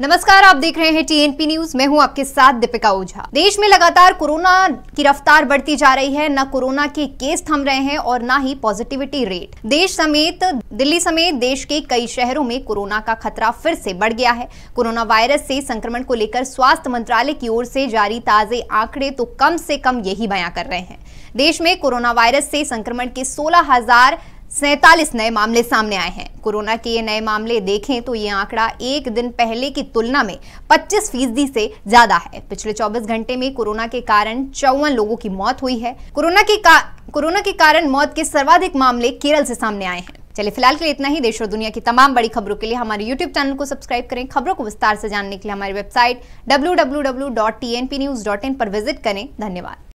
नमस्कार आप देख रहे हैं टीएनपी न्यूज मैं हूं आपके साथ दीपिका ओझा देश में लगातार कोरोना की रफ्तार बढ़ती जा रही है न कोरोना के केस थम रहे हैं और न ही पॉजिटिविटी रेट देश समेत दिल्ली समेत देश के कई शहरों में कोरोना का खतरा फिर से बढ़ गया है कोरोना वायरस से संक्रमण को लेकर स्वास्थ्य मंत्रालय की ओर से जारी ताजे आंकड़े तो कम से कम यही बया कर रहे हैं देश में कोरोना वायरस से संक्रमण के सोलह हजार सैतालीस नए मामले सामने आए हैं कोरोना के ये नए मामले देखें तो ये आंकड़ा एक दिन पहले की तुलना में 25 फीसदी से ज्यादा है पिछले 24 घंटे में कोरोना के कारण चौवन लोगों की मौत हुई है कोरोना के का, कोरोना के कारण मौत के सर्वाधिक मामले केरल से सामने आए हैं चलिए फिलहाल के लिए इतना ही देश और दुनिया की तमाम बड़ी खबरों के लिए हमारे यूट्यूब चैनल को सब्सक्राइब करें खबरों को विस्तार से जानने के लिए हमारी वेबसाइट डब्ल्यू पर विजिट करें धन्यवाद